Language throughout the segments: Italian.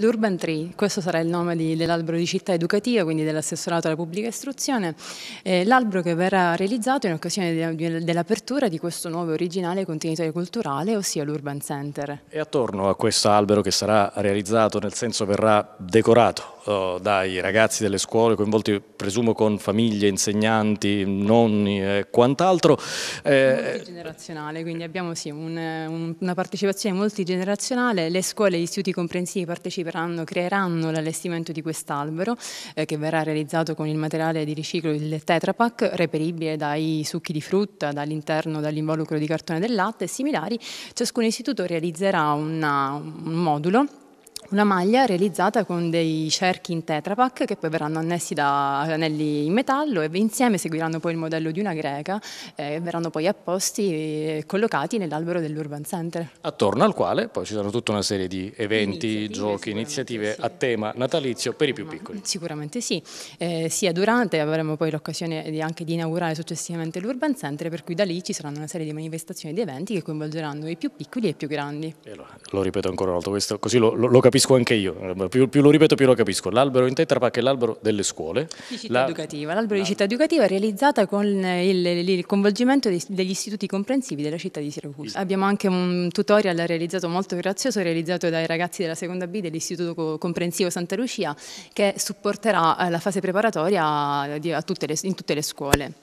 L'Urban Tree, questo sarà il nome di, dell'albero di città educativa, quindi dell'assessorato alla pubblica istruzione, eh, l'albero che verrà realizzato in occasione de, dell'apertura di questo nuovo originale contenitore culturale, ossia l'Urban Center. E attorno a questo albero che sarà realizzato, nel senso verrà decorato però eh, dai ragazzi delle scuole coinvolti, presumo con famiglie, insegnanti, nonni e quant'altro. È eh, Multigenerazionale, quindi abbiamo sì, un, una partecipazione multigenerazionale, le scuole e gli istituti comprensivi parteciperanno, creeranno l'allestimento di quest'albero eh, che verrà realizzato con il materiale di riciclo del Tetrapack, reperibile dai succhi di frutta, dall'interno, dall'involucro di cartone del latte e similari, ciascun istituto realizzerà una, un modulo una maglia realizzata con dei cerchi in tetrapack che poi verranno annessi da anelli in metallo e insieme seguiranno poi il modello di una greca eh, e verranno poi apposti e collocati nell'albero dell'Urban Center. Attorno al quale poi ci saranno tutta una serie di eventi, iniziative, giochi, iniziative sì. a tema natalizio per i più piccoli. Sicuramente sì, eh, sia durante avremo poi l'occasione anche di inaugurare successivamente l'Urban Center per cui da lì ci saranno una serie di manifestazioni di eventi che coinvolgeranno i più piccoli e i più grandi. E allora, lo ripeto ancora una volta, questo, così lo, lo, lo capisco capisco anche io, più, più, lo ripeto più lo capisco, l'albero in Tetrapack è l'albero delle scuole. Di città educativa, l'albero di città educativa è realizzata con il, il, il coinvolgimento degli istituti comprensivi della città di Siracusa. Sì. Abbiamo anche un tutorial realizzato molto grazioso, realizzato dai ragazzi della seconda B dell'istituto comprensivo Santa Lucia, che supporterà eh, la fase preparatoria eh, a tutte le, in tutte le scuole.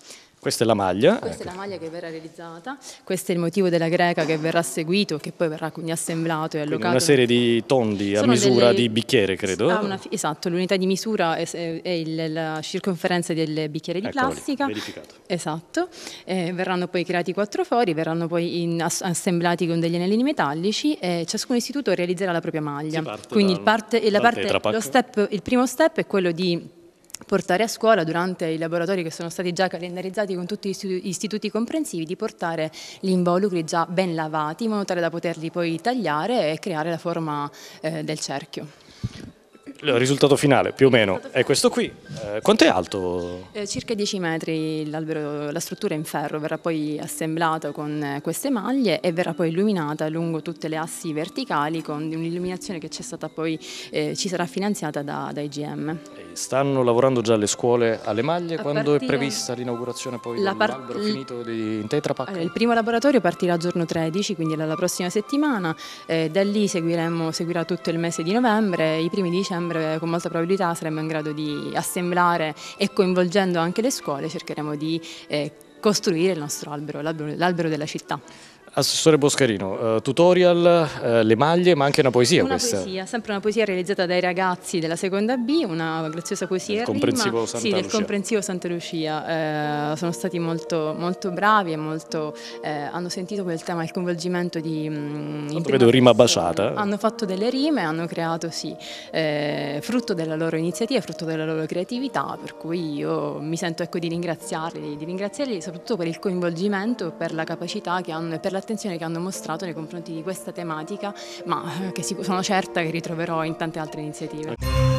Questa è la maglia. Questa ecco. è la maglia che verrà realizzata, questo è il motivo della greca che verrà seguito, che poi verrà quindi assemblato e allocato. Quindi una serie di tondi a Sono misura delle... di bicchiere, credo. Ah, una... Esatto, l'unità di misura è, è il, la circonferenza del bicchiere di Eccolo plastica. Lì, verificato. Esatto, eh, verranno poi creati quattro fori, verranno poi in, assemblati con degli anellini metallici e ciascun istituto realizzerà la propria maglia. Quindi dal, parte, dal parte, il primo step è quello di portare a scuola durante i laboratori che sono stati già calendarizzati con tutti gli istituti comprensivi di portare gli involucri già ben lavati in modo tale da poterli poi tagliare e creare la forma eh, del cerchio. Il risultato finale più o meno è questo qui. Eh, quanto è alto? Eh, circa 10 metri la struttura in ferro verrà poi assemblata con eh, queste maglie e verrà poi illuminata lungo tutte le assi verticali con un'illuminazione che poi, eh, ci sarà finanziata da, da IGM. Stanno lavorando già le scuole alle maglie? Quando partire... è prevista l'inaugurazione poi la part... finito di... in Tetra Allora, il primo laboratorio partirà giorno 13, quindi la prossima settimana. Eh, da lì seguirà tutto il mese di novembre, i primi di dicembre con molta probabilità saremo in grado di assemblare e coinvolgendo anche le scuole cercheremo di eh, costruire il nostro albero, l'albero della città. Assessore Boscarino, uh, tutorial, uh, le maglie, ma anche una poesia una questa. poesia, sempre una poesia realizzata dai ragazzi della seconda B, una graziosa poesia del comprensivo rima, Santa sì, Lucia. del comprensivo Santa Lucia. Uh, sono stati molto, molto bravi e molto, hanno sentito quel tema, il coinvolgimento di... Mh, mm, vedo rima baciata. Hanno fatto delle rime, hanno creato, sì, frutto della loro iniziativa, frutto della loro creatività, per cui io mi sento ecco, di ringraziarli, di ringraziarli soprattutto per il coinvolgimento, per la capacità che hanno e per la l'attenzione che hanno mostrato nei confronti di questa tematica, ma eh, che sono certa che ritroverò in tante altre iniziative.